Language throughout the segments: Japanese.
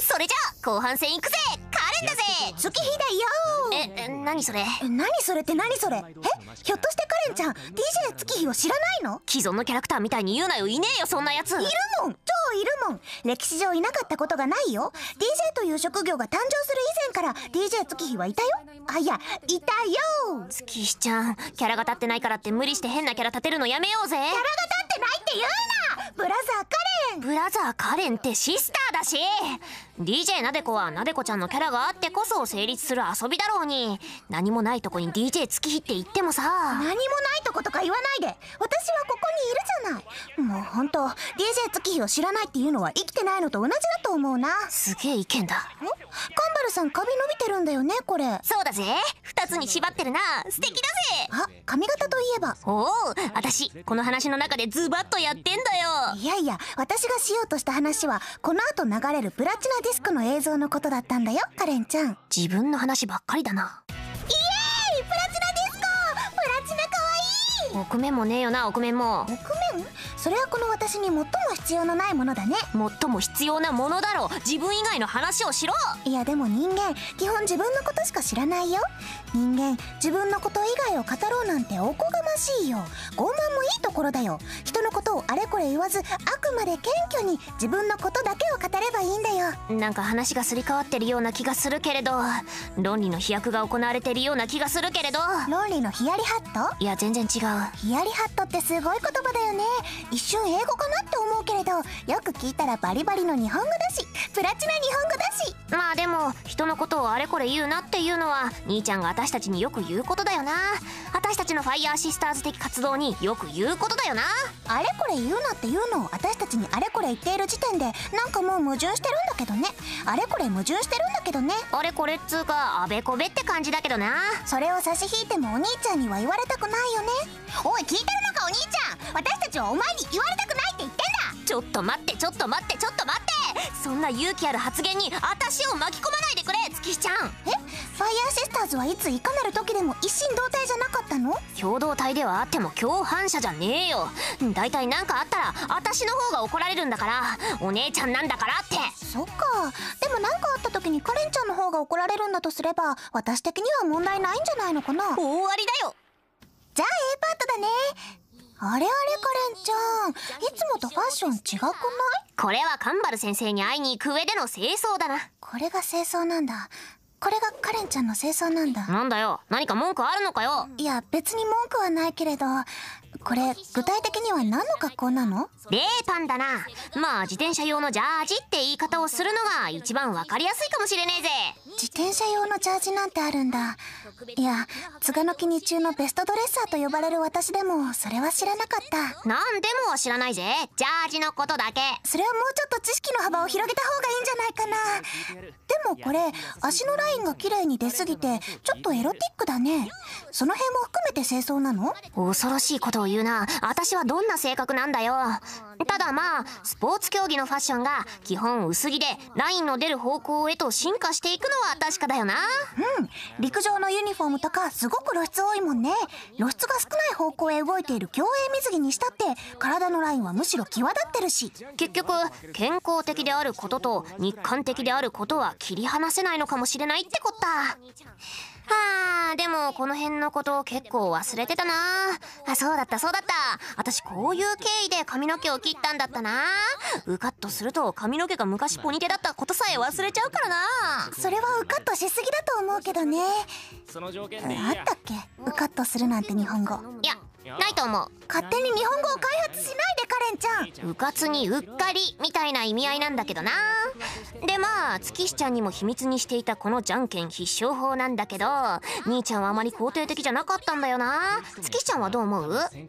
それじゃあ後半戦行くぜカレンだぜ月日だよえ何それ何それって何それえひょっとしてカレンちゃん DJ 月日を知らないの既存のキャラクターみたいに言うなよいねえよそんなやついるもん超いるもん歴史上いなかったことがないよ DJ という職業が誕生する以前から DJ 月日はいたよあいやいたよ月日ちゃんキャラが立ってないからって無理して変なキャラ立てるのやめようぜキャラが立ってないって言うなブラザーカレンブラザーカレンってシスターだし DJ なでこはなでこちゃんのキャラがあってこそ成立する遊びだろうに何もないとこに DJ 月日って言ってもさ何もないとことか言わないで私はここにいるじゃないもうほんと DJ 月日を知らないっていうのは生きてないのと同じだと思うなすげえ意見だカンバルさんカビ伸びてるんだよねこれそうだぜ二つに縛ってるな素敵だぜあ髪型といえばおお私この話の中でズバッとやってんだよいやいや私がしようとした話はこの後流れるプラチナディスクの映像のことだったんだよカレンちゃん自分の話ばっかりだなイエーイプラチナディスコプラチナかわいいおくめもねえよなおくめもおくめんそれはこの私に最も必要のないものだね最も必要なものだろ自分以外の話をしろいやでも人間基本自分のことしか知らないよ人間自分のこと以外を語ろうなんておこがましいよ傲慢もいいところだよ人のことをあれこれ言わずあくまで謙虚に自分のことだけを語ればいいんだよなんか話がすり替わってるような気がするけれど論理の飛躍が行われてるような気がするけれど論理のヒヤリハットいや全然違うヒヤリハットってすごい言葉だよね一瞬英語かなって思うけれどよく聞いたらバリバリの日本語だしプラチナ日本語だしまあでも人のことをあれこれ言うなっていうのは兄ちゃんが私たちによく言うことだよな私たちのファイヤーシスターズ的活動によく言うことだよなあれこれ言うなっていうのを私たちにあれこれ言っている時点でなんかもう矛盾してるんだけどねあれこれ矛盾してるんだけどねあれこれっつうかあべこべって感じだけどなそれを差し引いてもお兄ちゃんには言われたくないよねおい聞いてるのかお兄ちゃん私たちはお前にに言われたくないって言ってんだちょっと待ってちょっと待ってちょっと待ってそんな勇気ある発言に私を巻き込まないでくれ月ちゃんえファイヤーシスターズはいついかなる時でも一心同体じゃなかったの共同体ではあっても共犯者じゃねえよ大体何かあったら私の方が怒られるんだからお姉ちゃんなんだからってそっかでも何かあった時にカレンちゃんの方が怒られるんだとすれば私的には問題ないんじゃないのかな終わりだよじゃあ A パートだねあれあれカレンちゃんいつもとファッション違くないこれはカンバル先生に会いに行く上での清掃だなこれが清掃なんだこれがカレンちゃんの清掃なんだなんだよ何か文句あるのかよいや別に文句はないけれどこれ具体的には何の格好なのレーパンだなまあ自転車用のジャージって言い方をするのが一番わかりやすいかもしれねえぜ自転車用のジャージなんてあるんだいや津賀の木に中のベストドレッサーと呼ばれる私でもそれは知らなかった何でも知らないぜジャージのことだけそれはもうちょっと知識の幅を広げた方がいいんじゃないかなでもこれ足のラインが綺麗に出すぎてちょっとエロティックだねその辺も含めて清掃なの恐ろしいこととを言うな私はどんな性格なんだよただまあスポーツ競技のファッションが基本薄着でラインの出る方向へと進化していくのは確かだよなうん陸上のユニフォームとかすごく露出多いもんね露出が少ない方向へ動いている競泳水着にしたって体のラインはむしろ際立ってるし結局健康的であることと日韓的であることは切り離せないのかもしれないってこったはあでもこの辺のこと結構忘れてたなあそうだったそうだった私こういう経緯で髪の毛を切ったんだったなうかっとすると髪の毛が昔ポニテだったことさえ忘れちゃうからなそれはうかっとしすぎだと思うけどねあったっけうかっとするなんて日本語いやないと思う勝手に日本語を開発しないでカレンちゃんうかつにうっかりみたいな意味合いなんだけどなでまあ月日ちゃんにも秘密にしていたこのじゃんけん必勝法なんだけど兄ちゃんはあまり肯定的じゃなかったんだよな月しちゃんはどう思うえ、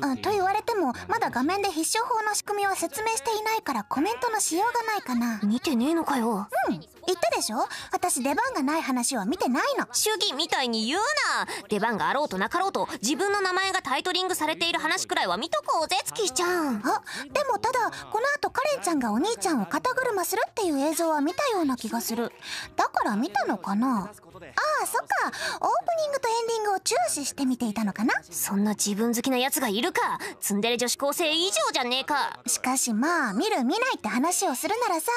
うん、と言われてもまだ画面で必勝法の仕組みを説明していないからコメントのしようがないかな見てねえのかようん言ったでしょ私出番がない話は見てないの主義みたいに言うな出番があろうとなかろうと自分の名前がタイトリングされている話くらいは見とこうぜつきちゃんあでもただこの後カレンちゃんがお兄ちゃんを肩車するっていう映像は見たような気がするだから見たのかなああそっかオープニングとエンディングを注視して見ていたのかなそんな自分好きなやつがいるかツンデレ女子高生以上じゃねえかしかしまあ見る見ないって話をするならさ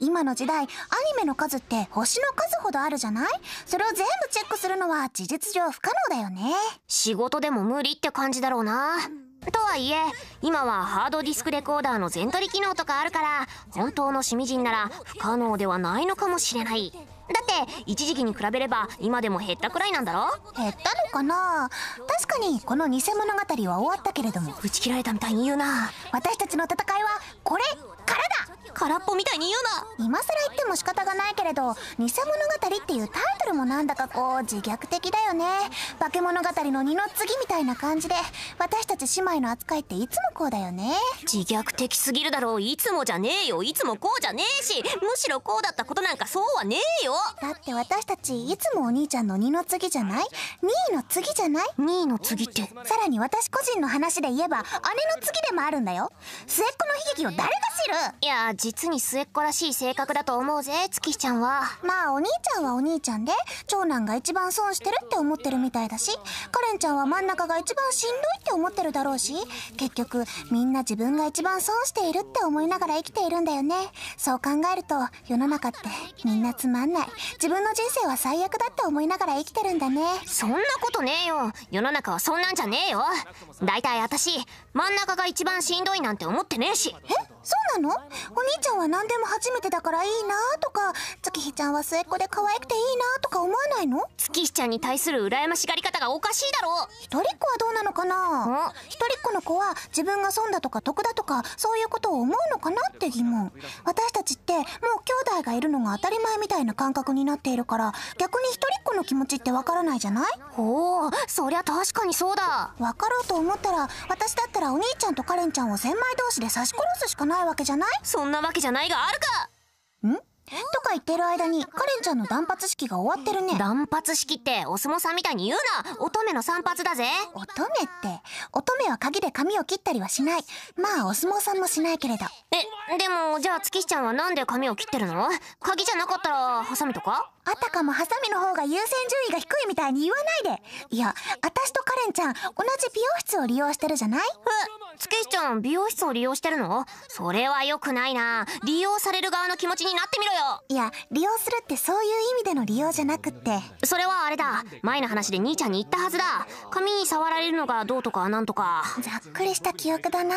今の時代アニメの数って星の数ほどあるじゃないそれを全部チェックするのは事実上不可能だよね仕事でも無理って感じだろうな、とはいえ今はハードディスクレコーダーの全取り機能とかあるから本当のシミ人なら不可能ではないのかもしれないだって一時期に比べれば今でも減ったくらいなんだろ減ったのかな確かにこの偽物語は終わったけれども打ち切られたみたいに言うな私たちの戦いはこれ空っぽみたいに言うな今更言っても仕方がないけれど「偽物語」っていうタイトルもなんだかこう自虐的だよね化け物語の二の次みたいな感じで私たち姉妹の扱いっていつもこうだよね自虐的すぎるだろういつもじゃねえよいつもこうじゃねえしむしろこうだったことなんかそうはねえよだって私たちいつもお兄ちゃんの二の次じゃない2位の次じゃない2位の次ってさらに私個人の話で言えば姉の次でもあるんだよ末っ子の悲劇を誰が知るいや実に末っ子らしい性格だと思うぜ月日ちゃんはまあお兄ちゃんはお兄ちゃんで長男が一番損してるって思ってるみたいだしカレンちゃんは真ん中が一番しんどいって思ってるだろうし結局みんな自分が一番損しているって思いながら生きているんだよねそう考えると世の中ってみんなつまんない自分の人生は最悪だって思いながら生きてるんだねそんなことねえよ世の中はそんなんじゃねえよだいたい私真ん中が一番しんどいなんて思ってねえしえそうなのお兄ちゃんは何でも初めてだからいいなとか月日ちゃんは末っ子で可愛くていいなとか思わないの月日ちゃんに対する羨ましがり方がおかしいだろ一人っ子はどうなのかな一人っ子の子は自分が損だとか得だとかそういうことを思うのかなって疑問私たちってもう兄弟がいるのが当たり前みたいな感覚になっているから逆に一人っ子の気持ちってわからないじゃないほうそりゃ確かにそうだ分かろうと思ったら私だったらお兄ちゃんとカレンちゃんを千枚同士で刺し殺すしかないないわけじゃないそんなわけじゃないがあるかんとか言ってる間にカレンちゃんの断髪式が終わってるね断髪式ってお相撲さんみたいに言うな乙女の散髪だぜ乙女って乙女は鍵で髪を切ったりはしないまあお相撲さんもしないけれどえでもじゃあ月日ちゃんは何で髪を切ってるの鍵じゃなかったらハサミとかあたかもハサミの方が優先順位が低いみたいに言わないでいや私とカレンちゃん同じ美容室を利用してるじゃないえ月ちゃん美容室を利用してるのそれは良くないな利用される側の気持ちになってみろよいや利用するってそういう意味での利用じゃなくってそれはあれだ前の話で兄ちゃんに言ったはずだ髪に触られるのがどうとかなんとかざっくりした記憶だな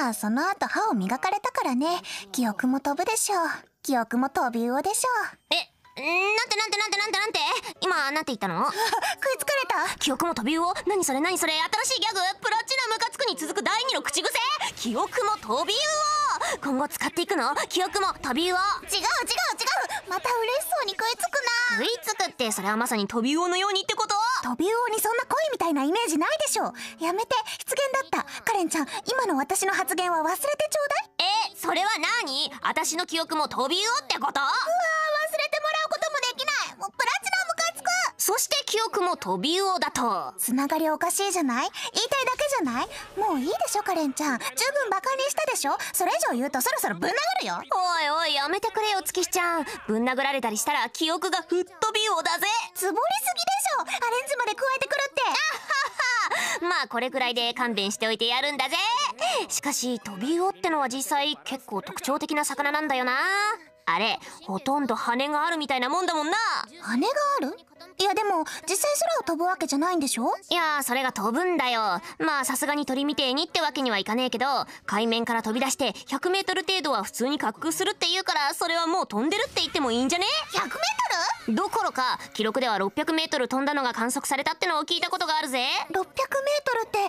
まあその後歯を磨かれたからね記憶も飛ぶでしょう記憶も飛び魚でしょうえなんてなんてなんてなんてなんて今なんて言ったの 食いつかれた記憶も飛び魚何それ何それ新しいギャグプラチナムカつくに続く第二の口癖記憶も飛び魚今後使っていくの記憶も飛び魚違う違う違うまた嬉しそうに食いつくな食いつくってそれはまさに飛び魚のようにってこと飛び魚にそんな恋みたいなイメージないでしょやめて失言だったカレンちゃん今の私の発言は忘れてちょうだいえそれは何私の記憶も飛び魚ってことうわもうプラチナムカつくそして記憶もトビウオだとつながりおかしいじゃない言いたいだけじゃないもういいでしょカレンちゃん十分バカにしたでしょそれ以上言うとそろそろぶん殴るよおいおいやめてくれよ月しちゃんぶん殴られたりしたら記憶が吹っ飛びウオだぜつぼりすぎでしょアレンジまで加えてくるってあははまあこれくらいで勘弁しておいてやるんだぜしかしトビウオってのは実際結構特徴的な魚なんだよなあれほとんど羽があるみたいなもんだもんな羽があるいやでも実際空を飛ぶわけじゃないんでしょいやそれが飛ぶんだよまあさすがに鳥みてえにってわけにはいかねえけど海面から飛び出して 100m 程度は普通に滑空するっていうからそれはもう飛んでるって言ってもいいんじゃね 100m? どころか記録では 600m 飛んだのが観測されたってのを聞いたことがあるぜ 600m って走る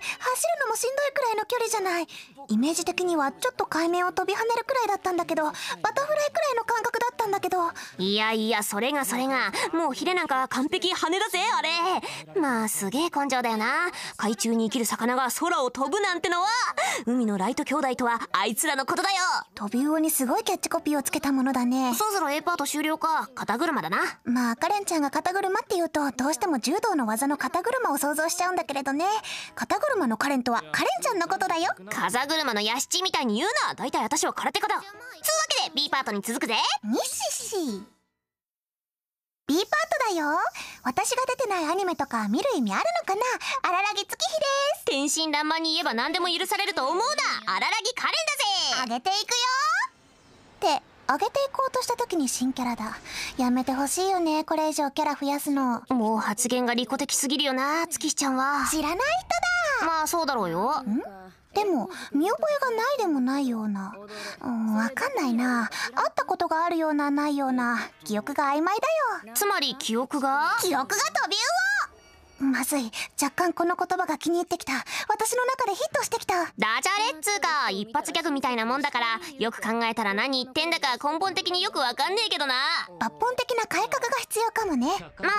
のもしんどいくらいの距離じゃないイメージ的にはちょっと海面を飛び跳ねるくらいだったんだけどバタフライくらいの感覚だったんだけどいやいやそれがそれがもうヒレなんか完璧羽だぜあれまあすげえ根性だよな海中に生きる魚が空を飛ぶなんてのは海のライト兄弟とはあいつらのことだよ飛び魚にすごいキャッチコピーをつけたものだねそろそろ A パート終了か肩車だなまあカレンちゃんが肩車って言うとどうしても柔道の技の肩車を想像しちゃうんだけれどね肩車のカレンとはカレンちゃんのことだよ風車のヤシチみたいに言うな大体私は空手家だつうわけで B パートに続くぜにししパートだよ私が出てないアニメとか見る意味あるのかなあらぎ月日です天真爛漫に言えば何でも許されると思うなあらぎカレンだぜあげていくよってあげていこうとした時に新キャラだやめてほしいよねこれ以上キャラ増やすのもう発言が利己的すぎるよな月日ちゃんは知らない人まあそうだろうよでも見覚えがないでもないようなうん分かんないな会ったことがあるようなないような記憶が曖昧だよつまり記憶が記憶が飛びうわまずい若干この言葉が気に入ってきた私の中でヒットしてきたダジャレっつうか一発ギャグみたいなもんだからよく考えたら何言ってんだか根本的によくわかんねえけどな抜本的な改革が必要かもね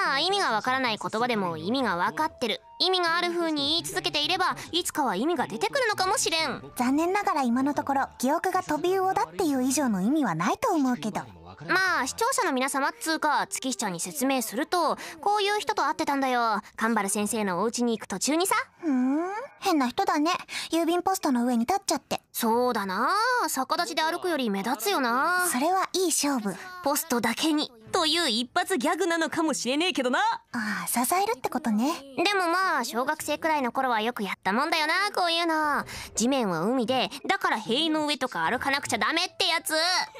まあ意味がわからない言葉でも意味がわかってる意味がある風に言い続けていればいつかは意味が出てくるのかもしれん残念ながら今のところ記憶が飛び魚だっていう以上の意味はないと思うけどまあ視聴者の皆様っつうか月日ちゃんに説明するとこういう人と会ってたんだよ神原先生のお家に行く途中にさふん変な人だね郵便ポストの上に立っちゃってそうだな逆立ちで歩くより目立つよなそれはいい勝負ポストだけにという一発ギャグなのかもしれねえけどなああ支えるってことねでもまあ小学生くらいの頃はよくやったもんだよなこういうの地面は海でだから塀の上とか歩かなくちゃダメってやつ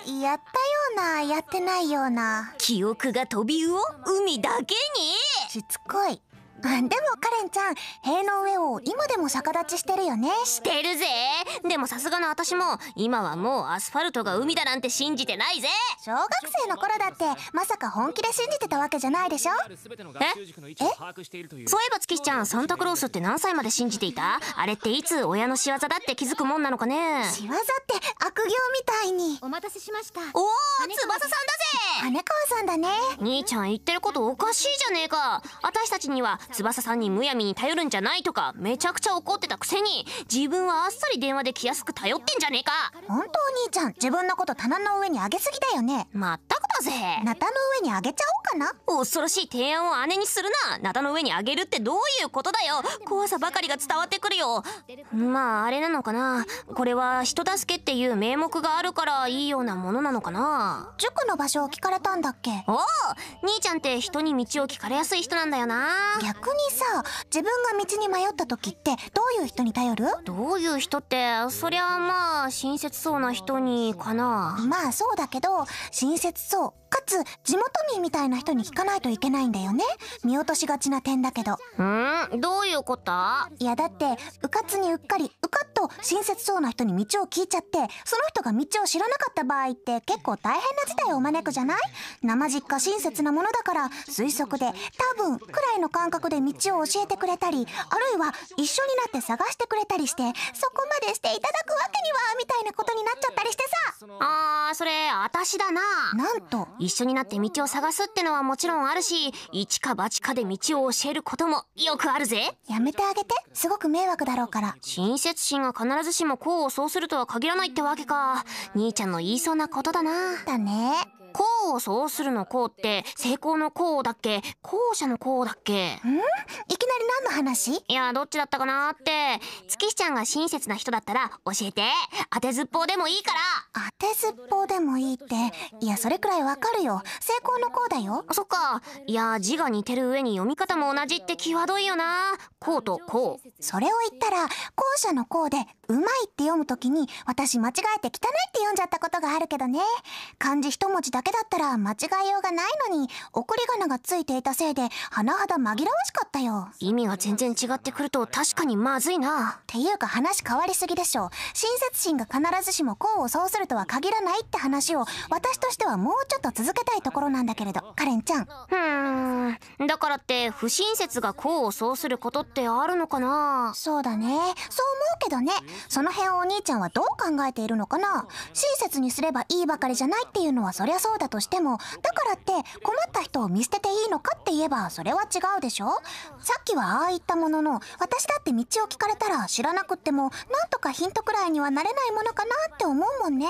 やったようなやってないような記憶が飛び魚海だけにしつこいでもカレンちゃん塀の上を今でも逆立ちしてるよねしてるぜでもさすがの私も今はもうアスファルトが海だなんて信じてないぜ小学生の頃だってまさか本気で信じてたわけじゃないでしょええそういえば月ちゃんサンタクロースって何歳まで信じていたあれっていつ親の仕業だって気づくもんなのかね仕業って悪行みたいにお待たせしましたおお翼さんだぜ姉川さんだね兄ちゃん言ってることおかしいじゃねえか私たちには翼さんにむやみに頼るんじゃないとかめちゃくちゃ怒ってたくせに自分はあっさり電話で来やすく頼ってんじゃねえか本当お兄ちゃん自分のこと棚の上にあげすぎだよねまったくだぜナタの上にあげちゃおうかな恐ろしい提案を姉にするなナタの上にあげるってどういうことだよ怖さばかりが伝わってくるよまああれなのかなこれは人助けっていう名目があるからいいようなものなのかな塾の場所を聞かれたんだっけおお兄ちゃんって人に道を聞かれやすい人なんだよな逆にさ自分が道に迷った時ってどういう人に頼るどういう人ってそりゃまあ親切そうな人にかなまあそうだけど親切そうかつ地元民みたいな人に聞かないといけないんだよね見落としがちな点だけどうんどういうこといやだってうかつにうっかりうかっと親切そうな人に道を聞いちゃってその人が道を知らなかった場合って結構大変な事態を招くじゃない生実家親切なものだから推測で多分くらいの感覚で道を教えてくれたりあるいは一緒になって探してくれたりしてそこまでしていただくわけにはみたいなことになっちゃったりしてさあーそれ私だななんと一緒になって道を探すってのはもちろんあるし一か八かで道を教えることもよくあるぜやめてあげてすごく迷惑だろうから親切心が必ずしも功を奏するとは限らないってわけか兄ちゃんの言いそうなことだなだね功をそうするの功って成功の功だっけ後者の功だっけんいきなり何の話いやどっちだったかなって月ちゃんが親切な人だったら教えて当てずっぽうでもいいから当てずっぽうでもいいっていやそれくらいわかるよ成功の功だよそっかいや字が似てる上に読み方も同じって際どいよな功と功それを言ったら後者の功でうまいって読むときに私間違えて汚いって読んじゃったことがあるけどね漢字一文字だけだったったら間違いようがないのに送り仮名がついていたせいで甚だ紛らわしかったよ意味が全然違ってくると確かにまずいなっていうか話変わりすぎでしょ親切心が必ずしも功を奏するとは限らないって話を私としてはもうちょっと続けたいところなんだけれどカレンちゃんうんだからって不親切が功を奏することってあるのかなそうだねそう思うけどねその辺お兄ちゃんはどう考えているのかな親切にすればいいばかりじゃないっていうのはそりゃそうだとしてもだからって困った人を見捨てていいのかって言えばそれは違うでしょさっきはああ言ったものの私だって道を聞かれたら知らなくってもなんとかヒントくらいにはなれないものかなって思うもんね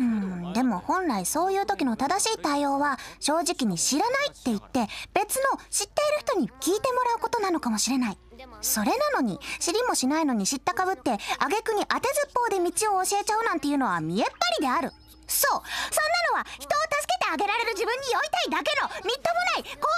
うんでも本来そういう時の正しい対応は正直に知らないって言って別の知っている人に聞いてもらうことなのかもしれないそれなのに知りもしないのに知ったかぶって挙句に当てずっぽうで道を教えちゃうなんていうのは見えっ張りであるそうそんなのは人を助けてあげられる自分に酔いたいだけのみっともない光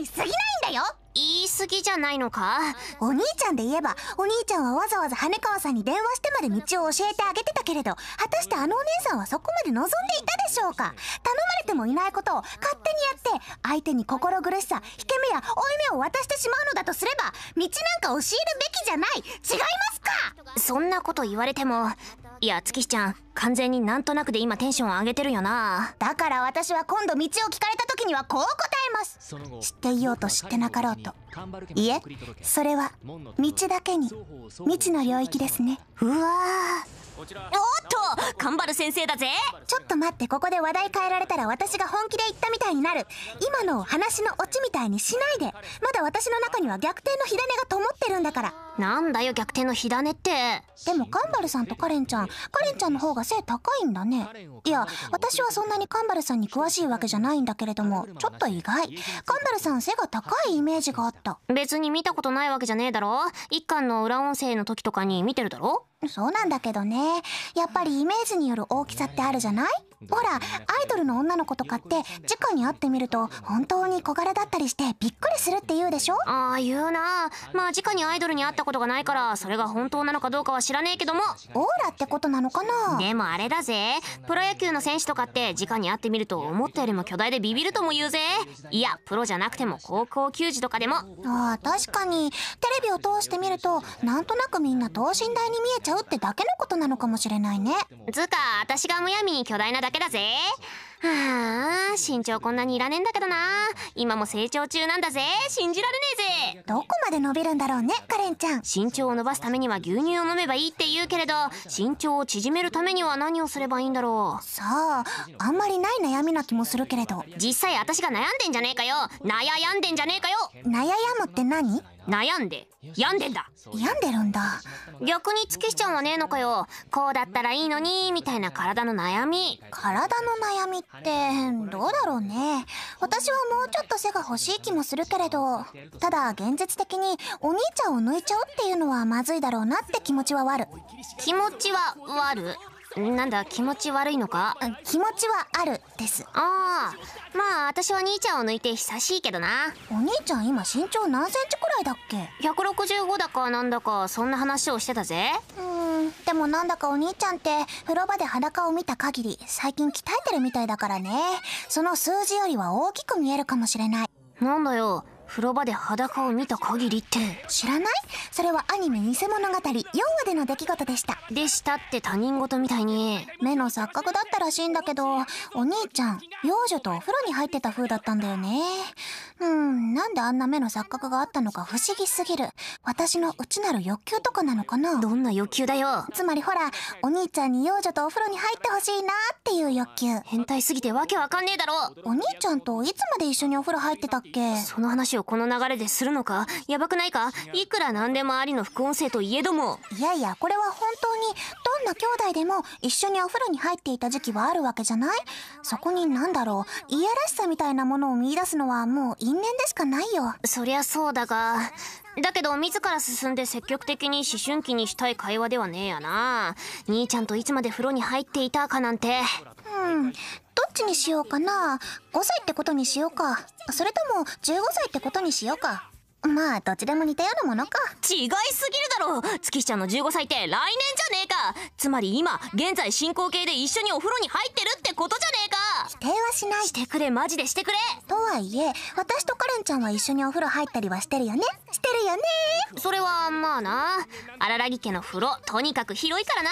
明心に過ぎないんだよ言い過ぎじゃないのかお兄ちゃんで言えばお兄ちゃんはわざわざ羽川さんに電話してまで道を教えてあげてたけれど果たしてあのお姉さんはそこまで望んでいたでしょうか頼まれてもいないことを勝手にやって相手に心苦しさ引け目や負い目を渡してしまうのだとすれば道なんか教えるべきじゃない違いますかそんなこと言われてもいや月ちゃん完全になんとなくで今テンション上げてるよなだから私は今度道を聞かれた時にはこう答えます知っていようと知ってなかろうといえそれは道だけに未知の領域ですねうわおっとカンバル先生だぜちょっと待ってここで話題変えられたら私が本気で言ったみたいになる今の話のオチみたいにしないでまだ私の中には逆転の火種が灯ってるんだからなんだよ逆転の火種ってでもカンバルさんとカレンちゃんカレンちゃんの方が背高いんだねいや私はそんなにカンバルさんに詳しいわけじゃないんだけれどもちょっと意外カンバルさん背が高いイメージがあった別に見たことないわけじゃねえだろ一巻の裏音声の時とかに見てるだろそうなんだけどねやっぱりイメージによる大きさってあるじゃないほらアイドルの女の子とかって直に会ってみると本当に小柄だったりしてびっくりするって言うでしょああ言うなまあ直にアイドルに会ったことがないからそれが本当なのかどうかは知らねえけどもオーラってことなのかなでもあれだぜプロ野球の選手とかって直に会ってみると思ったよりも巨大でビビるとも言うぜいやプロじゃなくても高校球児とかでもああ確かにテレビを通して見るとなんとなくみんな等身大に見えちゃうってだけのことなのかもしれないねつうか私がむやみに巨大なだけだぜはあ身長こんなにいらねえんだけどな今も成長中なんだぜ信じられねえぜどこまで伸びるんだろうねカレンちゃん身長を伸ばすためには牛乳を飲めばいいって言うけれど身長を縮めるためには何をすればいいんだろうさああんまりない悩みな気もするけれど実際私が悩んでんじゃねえかよ悩んでんじゃねえかよ悩むって何悩んで病んでんだ病んでるんだ逆に月しちゃんはねえのかよこうだったらいいのにみたいな体の悩み体の悩みってどうだろうね私はもうちょっと背が欲しい気もするけれどただ現実的にお兄ちゃんを抜いちゃうっていうのはまずいだろうなって気持ちは悪気持ちは悪なんだ気持ち悪いのか気持ちはあるですああまあ私は兄ちゃんを抜いて久しいけどなお兄ちゃん今身長何センチくらいだっけ165だかなんだかそんな話をしてたぜうんでもなんだかお兄ちゃんって風呂場で裸を見た限り最近鍛えてるみたいだからねその数字よりは大きく見えるかもしれないなんだよ風呂場で裸を見た限りって知らないそれはアニメ偽物語4話での出来事でしたでしたって他人事みたいに目の錯覚だったらしいんだけどお兄ちゃん幼女とお風呂に入ってた風だったんだよねうんなんであんな目の錯覚があったのか不思議すぎる私の内なる欲求とかなのかなどんな欲求だよつまりほらお兄ちゃんに幼女とお風呂に入ってほしいなっていう欲求変態すぎてわけわかんねえだろお兄ちゃんといつまで一緒にお風呂入ってたっけその話をこの流れでするのかやばくないかいくら何でもありの副音声といえどもいやいやこれは本当にどんな兄弟でも一緒にお風呂に入っていた時期はあるわけじゃないそこに何だろういやらしさみたいなものを見いだすのはもう因縁でしかないよそりゃそうだがだけど自ら進んで積極的に思春期にしたい会話ではねえやな兄ちゃんといつまで風呂に入っていたかなんてうんどっちにしようかな5歳ってことにしようかそれとも15歳ってことにしようかまあどっちでも似たようなものか違いすぎるだろ月ちゃんの15歳って来年じゃねえかつまり今現在進行形で一緒にお風呂に入ってるってことじゃね定はしないしてくれマジでしてくれとはいえ私とカレンちゃんは一緒にお風呂入ったりはしてるよねしてるよねそれはまあな荒木家の風呂とにかく広いからな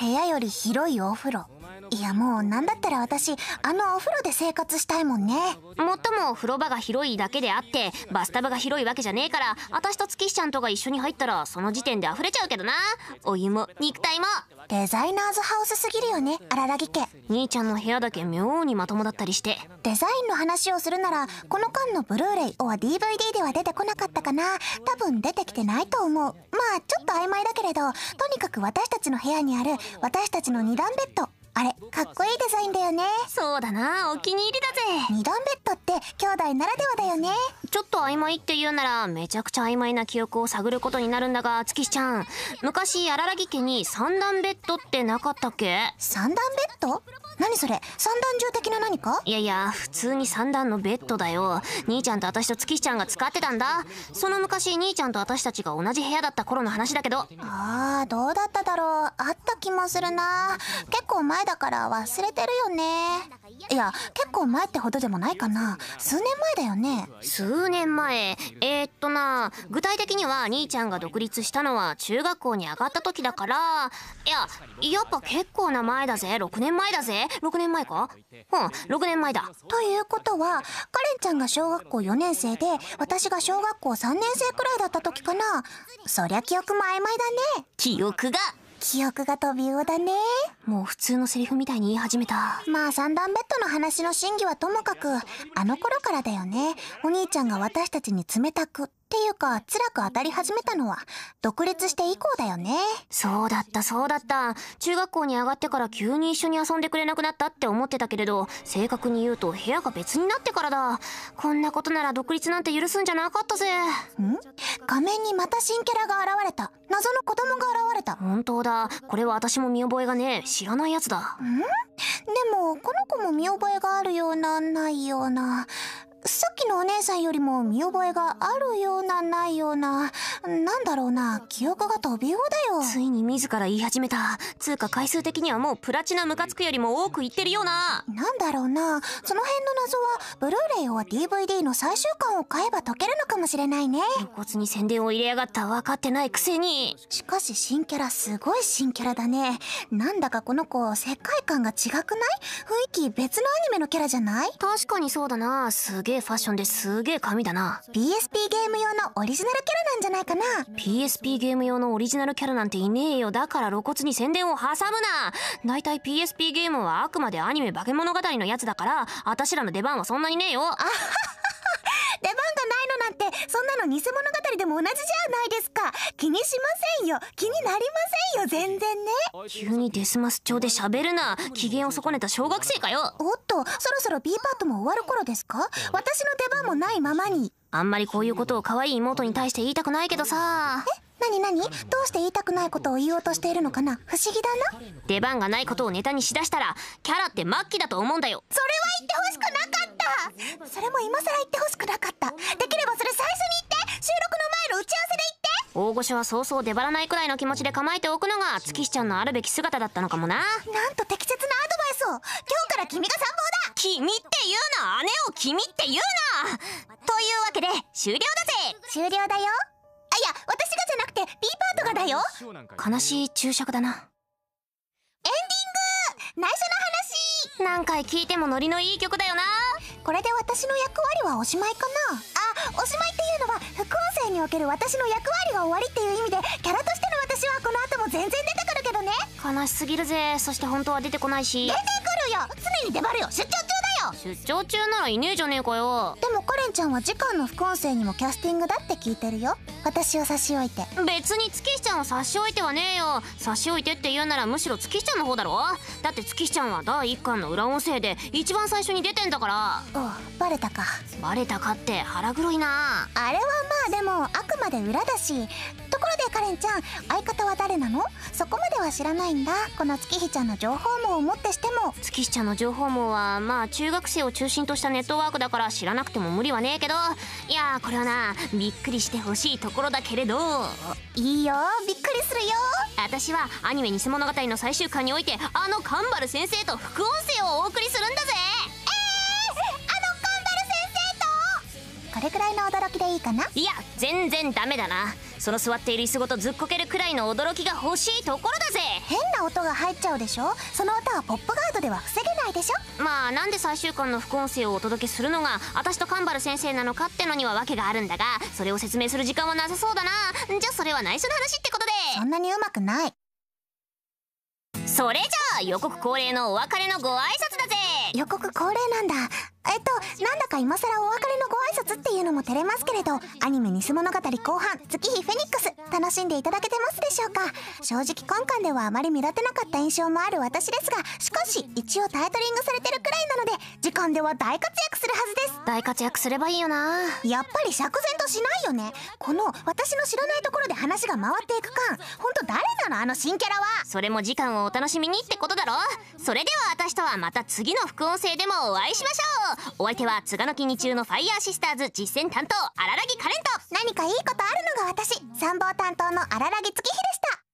部屋より広いお風呂いやもうなんだったら私あのお風呂で生活したいもんねもっとも風呂場が広いだけであってバスタブが広いわけじゃねえから私と月ちゃんとが一緒に入ったらその時点で溢れちゃうけどなお湯も肉体もデザイナーズハウスすぎるよね荒木家兄ちゃんの部屋だけ妙にまともだったりしてデザインの話をするならこの間のブルーレイオア DVD では出てこなかったかな多分出てきてないと思うまあちょっと曖昧だけれどとにかく私たちの部屋にある私たちの2段ベッドあれかっこいいデザインだよねそうだなお気に入りだぜ二段ベッドって兄弟ならではだよねちょっと曖昧って言うならめちゃくちゃ曖昧な記憶を探ることになるんだが月ちゃん昔荒木家に三段ベッドってなかったっけ三段ベッド何それ三段重的な何かいやいや普通に三段のベッドだよ兄ちゃんと私と月ちゃんが使ってたんだその昔兄ちゃんと私たちが同じ部屋だった頃の話だけどあーどうだっただろうあった気もするな結構前だから忘れてるよねいや結構前ってほどでもないかな数年前だよね数年前えー、っとな具体的には兄ちゃんが独立したのは中学校に上がった時だからいややっぱ結構な前だぜ6年前だぜ6年前かうん6年前だということはカレンちゃんが小学校4年生で私が小学校3年生くらいだった時かなそりゃ記憶も曖昧だね記憶が記憶が飛びうだねもう普通のセリフみたいに言い始めたまあ三段ベッドの話の真偽はともかくあの頃からだよねお兄ちゃんが私たちに冷たくっていうか、辛く当たり始めたのは、独立して以降だよね。そうだった、そうだった。中学校に上がってから急に一緒に遊んでくれなくなったって思ってたけれど、正確に言うと部屋が別になってからだ。こんなことなら独立なんて許すんじゃなかったぜ。ん画面にまた新キャラが現れた。謎の子供が現れた。本当だ。これは私も見覚えがねえ。知らないやつだ。んでも、この子も見覚えがあるような、ないような。さっきのお姉さんよりも見覚えがあるようなないような、なんだろうな、記憶が飛びようだよ。ついに自ら言い始めた。つうか回数的にはもうプラチナムカつくよりも多く言ってるような。なんだろうな、その辺の謎は、ブルーレイを DVD の最終巻を買えば解けるのかもしれないね。露骨に宣伝を入れやがった分かってないくせに。しかし新キャラすごい新キャラだね。なんだかこの子、世界観が違くない雰囲気別のアニメのキャラじゃない確かにそうだな、すげええファッションですげえ髪だな PSP ゲーム用のオリジナルキャラなんじゃないかな PSP ゲーム用のオリジナルキャラなんていねえよだから露骨に宣伝を挟むな大体 PSP ゲームはあくまでアニメ化け物語のやつだから私らの出番はそんなにねえよあ出番がないのなんてそんなの偽物も同じじゃないですか気にしませんよ気になりませんよ全然ね急にデスマス調で喋るな機嫌を損ねた小学生かよおっとそろそろ B パートも終わる頃ですか私の出番もないままにあんまりこういうことを可愛い妹に対して言いたくないけどさえ何何どうして言いたくないことを言おうとしているのかな不思議だな出番がないことをネタにしだしたらキャラって末期だと思うんだよそれは言ってほしくなかったそれも今更言ってほしくなかったできればそれ最初に収録の前の打ち合わせで言って大御所はそうそう出張らないくらいの気持ちで構えておくのが月日ちゃんのあるべき姿だったのかもななんと適切なアドバイスを今日から君が参謀だ君って言うな姉を君って言うなというわけで終了だぜ終了だよあいや私がじゃなくて B パートがだよ悲しい注釈だなエンディング内緒の話何回聞いてもノリのいい曲だよなこれで私の役割はおしまいかなあおしまいって界における私の役割が終わりっていう意味でキャラとしての私はこの後も全然出てくるけどね悲しすぎるぜそして本当は出てこないし出てくるよ常に出張るよ出張中出張中ならいねえじゃねえかよでもカレンちゃんは時間の副音声にもキャスティングだって聞いてるよ私を差し置いて別に月ちゃんを差し置いてはねえよ差し置いてって言うならむしろ月ちゃんの方だろだって月ちゃんは第1巻の裏音声で一番最初に出てんだからおうバレたかバレたかって腹黒いなあれはまあでもあくまで裏だしレンちゃん相方は誰なのそこまでは知らないんだこの月日ちゃんの情報網をもってしても月日ちゃんの情報網はまあ中学生を中心としたネットワークだから知らなくても無理はねえけどいやこれはなびっくりしてほしいところだけれどいいよびっくりするよ私はアニメ「偽物語」の最終巻においてあのカンバル先生と副音声をお送りするんだぜこれくらいの驚きでいいかないや全然ダメだなその座っている椅子ごとずっこけるくらいの驚きが欲しいところだぜ変な音が入っちゃうでしょその歌はポップガードでは防げないでしょまあなんで最終巻の副音声をお届けするのが私とカンバル先生なのかってのには訳があるんだがそれを説明する時間はなさそうだなじゃあそれは内緒の話ってことでそんなにうまくないそれじゃあ予告恒例のお別れのご挨拶だぜ予告恒例なんだえっとなんだか今更お別れのご挨拶っていうのも照れますけれどアニメ「ニス物語」後半「月日フェニックス」楽しんでいただけてますでしょうか正直今回ではあまり目立てなかった印象もある私ですがしかし一応タイトリングされてるくらいなので時間では大活躍するはずです大活躍すればいいよなやっぱり釈然としないよねこの私の知らないところで話が回っていく間ほんと誰なのあの新キャラはそれも時間をお楽しみにってことだろそれでは私とはまた次の副音声でもお会いしましょうお相手は津賀野木二中のファイヤーシスターズ実践担当荒木カレント何かいいことあるのが私参謀担当の荒木月日でした